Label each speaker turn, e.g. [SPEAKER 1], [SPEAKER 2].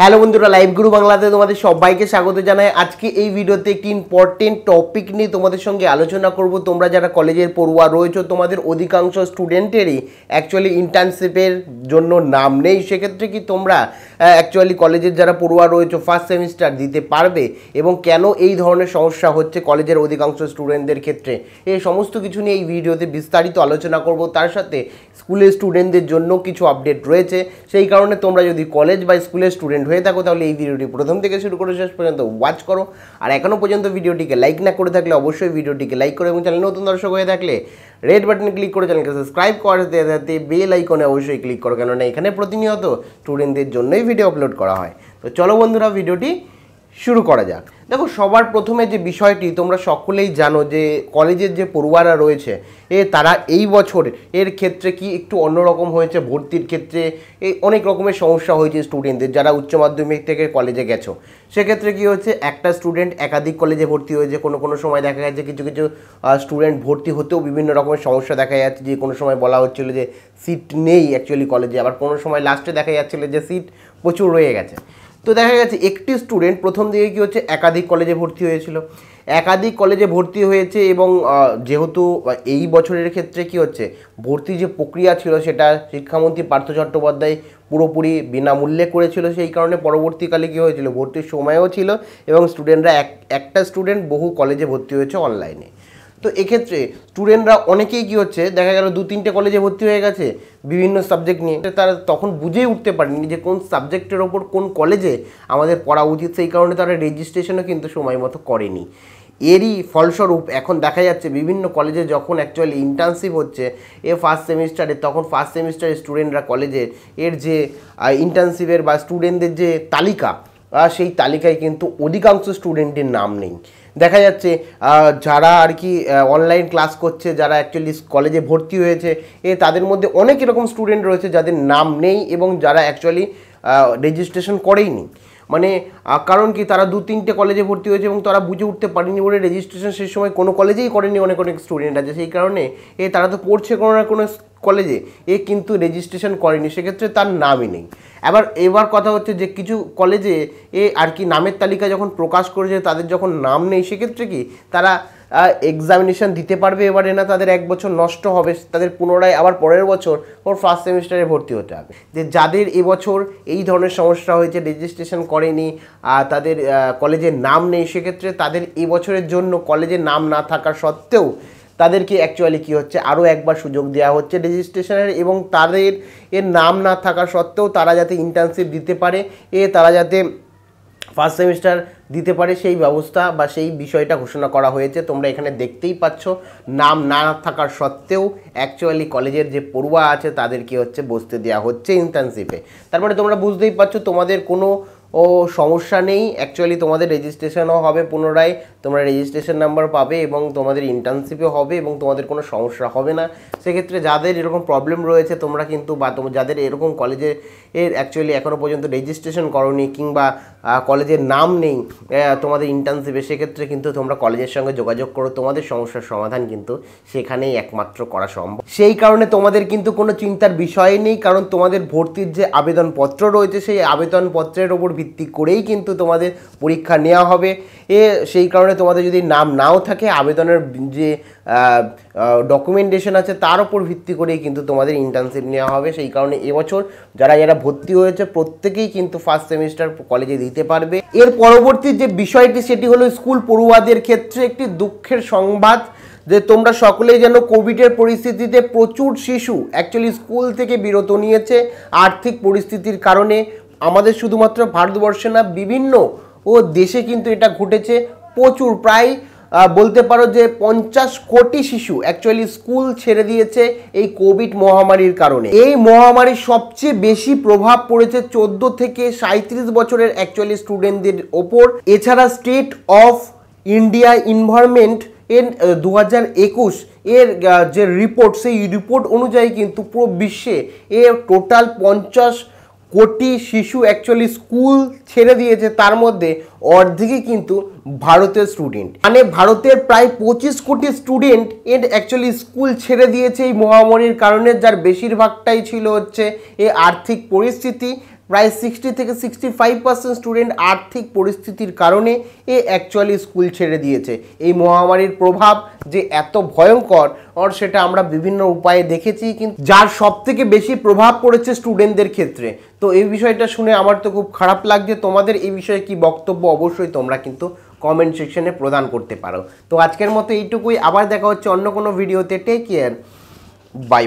[SPEAKER 1] hello বন্ধুরা live গুরু বাংলাতে তোমাদের সবাইকে স্বাগত জানাই আজকে এই ভিডিওতে একটি ইম্পর্টেন্ট টপিক নিয়ে তোমাদের সঙ্গে আলোচনা করব তোমরা যারা কলেজের পড়ুয়া রয়েছো তোমাদের অধিকাংশ স্টুডেন্টেরই অ্যাকচুয়ালি ইন্টার্নশিপের জন্য নাম নেই সেক্ষেত্রে কি তোমরা অ্যাকচুয়ালি কলেজের যারা পড়ুয়া রয়েছো ফার্স্ট সেমিস্টার দিতে পারবে এবং কেন এই ধরনের সমস্যা হচ্ছে কলেজের অধিকাংশ স্টুডেন্টদের ক্ষেত্রে এই সমস্ত কিছু নিয়ে এই ভিডিওতে বিস্তারিত আলোচনা করব তার সাথে স্কুলের স্টুডেন্টদের জন্য কিছু আপডেট রয়েছে সেই কারণে তোমরা যদি কলেজ বা স্কুলের স্টুডেন্ট হয়ে থাকো তাহলে এই ভিডিওটি প্রথম থেকে শুরু করে শেষ পর্যন্ত ওয়াচ করো আর এখনও পর্যন্ত ভিডিওটিকে লাইক না করে থাকলে অবশ্যই ভিডিওটিকে লাইক করো এবং চ্যানেল নতুন দর্শক হয়ে থাকলে রেড বাটনে ক্লিক করে চ্যানেলকে সাবস্ক্রাইব করে দেওয়া যাতে বেল আইকনে অবশ্যই ক্লিক করো কেননা এখানে প্রতিনিয়ত স্টুডেন্টদের জন্যই ভিডিও আপলোড করা হয় তো চলো বন্ধুরা ভিডিওটি শুরু করা যাক দেখো সবার প্রথমে যে বিষয়টি তোমরা সকলেই জানো যে কলেজের যে পড়ুয়ারা রয়েছে এ তারা এই বছর এর ক্ষেত্রে কি একটু অন্যরকম হয়েছে ভর্তির ক্ষেত্রে এই অনেক রকমের সমস্যা হয়েছে স্টুডেন্টদের যারা উচ্চ মাধ্যমিক থেকে কলেজে গেছো সেক্ষেত্রে কি হচ্ছে একটা স্টুডেন্ট একাধিক কলেজে ভর্তি হয়েছে কোনো কোনো সময় দেখা গেছে কিছু কিছু স্টুডেন্ট ভর্তি হতেও বিভিন্ন রকমের সমস্যা দেখা যাচ্ছে যে কোনো সময় বলা হচ্ছিলো যে সিট নেই অ্যাকচুয়ালি কলেজে আবার কোনো সময় লাস্টে দেখা যাচ্ছিলো যে সিট প্রচুর রয়ে গেছে তো দেখা গেছে একটি স্টুডেন্ট প্রথম দিকে কী হচ্ছে একাধিক কলেজে ভর্তি হয়েছিল একাধিক কলেজে ভর্তি হয়েছে এবং যেহেতু এই বছরের ক্ষেত্রে কি হচ্ছে ভর্তি যে প্রক্রিয়া ছিল সেটা শিক্ষামন্ত্রী পার্থ চট্টোপাধ্যায় পুরোপুরি বিনামূল্যে করেছিল সেই কারণে পরবর্তীকালে কী হয়েছিল ভর্তির সময়ও ছিল এবং স্টুডেন্টরা এক একটা স্টুডেন্ট বহু কলেজে ভর্তি হয়েছে অনলাইনে তো এক্ষেত্রে স্টুডেন্টরা অনেকেই কি হচ্ছে দেখা গেল দু তিনটে কলেজে ভর্তি হয়ে গেছে বিভিন্ন সাবজেক্ট নিয়ে তারা তখন বুঝেই উঠতে পারেনি যে কোন সাবজেক্টের ওপর কোন কলেজে আমাদের পড়া উচিত সেই কারণে তারা রেজিস্ট্রেশনও কিন্তু সময় মতো করেনি এরই ফলস্বরূপ এখন দেখা যাচ্ছে বিভিন্ন কলেজে যখন অ্যাকচুয়ালি ইন্টার্নশিপ হচ্ছে এ ফার্স্ট সেমিস্টারে তখন ফার্স্ট সেমিস্টারের স্টুডেন্টরা কলেজে এর যে ইন্টার্নশিপের বা স্টুডেন্টদের যে তালিকা সেই তালিকায় কিন্তু অধিকাংশ স্টুডেন্টের নাম নেই দেখা যাচ্ছে যারা আর কি অনলাইন ক্লাস করছে যারা অ্যাকচুয়ালি কলেজে ভর্তি হয়েছে এ তাদের মধ্যে অনেক এরকম স্টুডেন্ট রয়েছে যাদের নাম নেই এবং যারা অ্যাকচুয়ালি রেজিস্ট্রেশন করেইনি মানে কারণ কি তারা দু তিনটে কলেজে ভর্তি হয়েছে এবং তারা বুঝে উঠতে পারেনি বলে রেজিস্ট্রেশন সেই সময় কোনো কলেজেই করেনি অনেক অনেক স্টুডেন্ট আছে সেই কারণে এ তারা তো পড়ছে কোনো না কোনো কলেজে এ কিন্তু রেজিস্ট্রেশন করেনি সেক্ষেত্রে তার নামই নেই এবার এবার কথা হচ্ছে যে কিছু কলেজে এ আর কি নামের তালিকা যখন প্রকাশ করেছে তাদের যখন নাম নেই সেক্ষেত্রে কি তারা এক্সামিনেশান দিতে পারবে এবারে না তাদের এক বছর নষ্ট হবে তাদের পুনরায় আবার পরের বছর ওর ফার্স্ট সেমিস্টারে ভর্তি হতে হবে যে যাদের এবছর এই ধরনের সমস্যা হয়েছে রেজিস্ট্রেশন করেনি তাদের কলেজের নাম নেই সেক্ষেত্রে তাদের এবছরের জন্য কলেজে নাম না থাকা সত্ত্বেও তাদেরকে অ্যাকচুয়ালি কি হচ্ছে আরও একবার সুযোগ দেওয়া হচ্ছে রেজিস্ট্রেশনের এবং তাদের এর নাম না থাকা সত্ত্বেও তারা যাতে ইন্টার্নশিপ দিতে পারে এ তারা যাতে ফার্স্ট সেমিস্টার দিতে পারে সেই ব্যবস্থা বা সেই বিষয়টা ঘোষণা করা হয়েছে তোমরা এখানে দেখতেই পাচ্ছ নাম না থাকার সত্ত্বেও অ্যাকচুয়ালি কলেজের যে পড়ুয়া আছে তাদেরকে হচ্ছে বসতে দেওয়া হচ্ছে ইন্টার্নশিপে তারপরে তোমরা বুঝতেই পারছো তোমাদের কোনো ও সমস্যা নেই অ্যাকচুয়ালি তোমাদের রেজিস্ট্রেশনও হবে পুনরায় তোমরা রেজিস্ট্রেশন নাম্বার পাবে এবং তোমাদের ইন্টার্নশিপও হবে এবং তোমাদের কোনো সমস্যা হবে না সেক্ষেত্রে যাদের এরকম প্রবলেম রয়েছে তোমরা কিন্তু বা তোমার যাদের এরকম কলেজে এর অ্যাকচুয়ালি এখনও পর্যন্ত রেজিস্ট্রেশন করনি কিংবা কলেজের নাম নেই তোমাদের ইন্টার্নশিপে সেক্ষেত্রে কিন্তু তোমরা কলেজের সঙ্গে যোগাযোগ করো তোমাদের সমস্যার সমাধান কিন্তু সেখানেই একমাত্র করা সম্ভব সেই কারণে তোমাদের কিন্তু কোনো চিন্তার বিষয় নেই কারণ তোমাদের ভর্তির যে আবেদনপত্র রয়েছে সেই আবেদনপত্রের ওপর ভিত্তি করেই কিন্তু তোমাদের পরীক্ষা নেওয়া হবে এ সেই কারণে তোমাদের যদি নাম নাও থাকে আবেদনের যে ডকুমেন্টেশন আছে তার উপর ভিত্তি করেই কিন্তু তোমাদের ইন্টার্নশিপ নেওয়া হবে সেই কারণে এবছর যারা যারা ভর্তি হয়েছে প্রত্যেকেই কিন্তু ফার্স্ট সেমিস্টার কলেজে দিতে পারবে এর পরবর্তী যে বিষয়টি সেটি হলো স্কুল পড়ুয়াদের ক্ষেত্রে একটি দুঃখের সংবাদ যে তোমরা সকলেই যেন কোভিডের পরিস্থিতিতে প্রচুর শিশু অ্যাকচুয়ালি স্কুল থেকে বিরত নিয়েছে আর্থিক পরিস্থিতির কারণে আমাদের শুধুমাত্র ভারতবর্ষে না বিভিন্ন ও দেশে কিন্তু এটা ঘটেছে প্রচুর প্রায় বলতে পারো যে পঞ্চাশ কোটি শিশু অ্যাকচুয়ালি স্কুল ছেড়ে দিয়েছে এই কোভিড মহামারীর কারণে এই মহামারীর সবচেয়ে বেশি প্রভাব পড়েছে চোদ্দ থেকে সাঁত্রিশ বছরের অ্যাকচুয়ালি স্টুডেন্টদের ওপর এছাড়া স্টেট অফ ইন্ডিয়া ইনভারমেন্ট এর দু হাজার একুশ এর যে রিপোর্ট সেই রিপোর্ট অনুযায়ী কিন্তু পুরো বিশ্বে এর টোটাল পঞ্চাশ কোটি শিশু অ্যাকচুয়ালি স্কুল ছেড়ে দিয়েছে তার মধ্যে অর্ধেকই কিন্তু ভারতের স্টুডেন্ট মানে ভারতের প্রায় পঁচিশ কোটি স্টুডেন্ট এর অ্যাকচুয়ালি স্কুল ছেড়ে দিয়েছে এই মহামারীর কারণে যার বেশিরভাগটাই ছিল হচ্ছে এই আর্থিক পরিস্থিতি প্রায় সিক্সটি থেকে সিক্সটি ফাইভ পার্সেন্ট স্টুডেন্ট আর্থিক পরিস্থিতির কারণে এ অ্যাকচুয়ালি স্কুল ছেড়ে দিয়েছে এই মহামারীর প্রভাব যে এত ভয়ঙ্কর অর সেটা আমরা বিভিন্ন উপায়ে দেখেছি কিন্তু যার সবথেকে বেশি প্রভাব পড়েছে স্টুডেন্টদের ক্ষেত্রে তো এই বিষয়টা শুনে আমার তো খুব খারাপ লাগছে তোমাদের এই বিষয়ে কি বক্তব্য অবশ্যই তোমরা কিন্তু কমেন্ট সেকশনে প্রদান করতে পারো তো আজকের মতো এইটুকুই আবার দেখা হচ্ছে অন্য কোনো ভিডিওতে টেক কেয়ার বাই